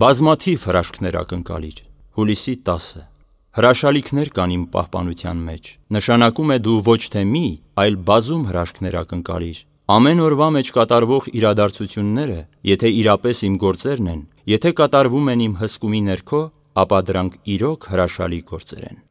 Բազմաթիվ հրաշքներ ակնկալիր։ Հուլիսի 10-ը։ Հրաշալիքներ կան իմ պահպանության մեջ։ Նշանակում է դու ոչ թե մի, այլ բազում հրաշքներ ակնկալիր։ Ամեն օրվա մեջ կատարվող իրադարձությունները, եթե իրապես իմ գործերն են, եթե կատարվում են իմ հսկումի ներքո, ապա դրանք իրոք հրաշալի գործեր են։